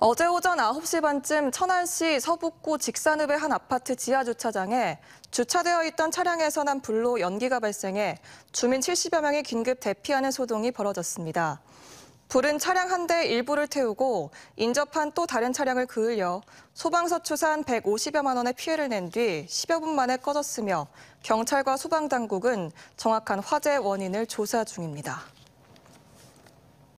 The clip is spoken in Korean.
어제 오전 9시 반쯤 천안시 서북구 직산읍의 한 아파트 지하 주차장에 주차되어 있던 차량에서 난 불로 연기가 발생해 주민 70여 명이 긴급 대피하는 소동이 벌어졌습니다. 불은 차량 한 대 일부를 태우고 인접한 또 다른 차량을 그을려 소방서 추산 150여만 원의 피해를 낸 뒤 10여 분 만에 꺼졌으며 경찰과 소방당국은 정확한 화재 원인을 조사 중입니다.